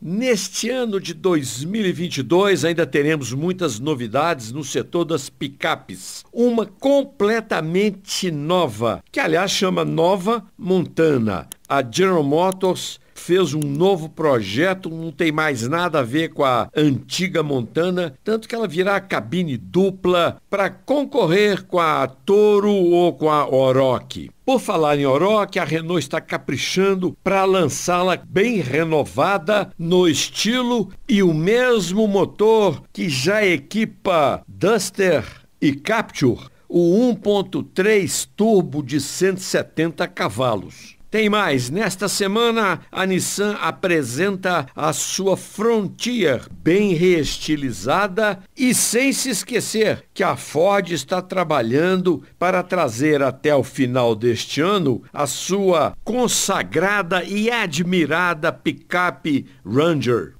Neste ano de 2022, ainda teremos muitas novidades no setor das picapes. Uma completamente nova, que aliás chama Nova Montana. A General Motors fez um novo projeto, não tem mais nada a ver com a antiga Montana, tanto que ela virá cabine dupla para concorrer com a Toro ou com a Oroque Por falar em Oroque a Renault está caprichando para lançá-la bem renovada no estilo e o mesmo motor que já equipa Duster e Capture, o 1.3 turbo de 170 cavalos. Tem mais. Nesta semana, a Nissan apresenta a sua Frontier, bem reestilizada e sem se esquecer que a Ford está trabalhando para trazer até o final deste ano a sua consagrada e admirada picape Ranger.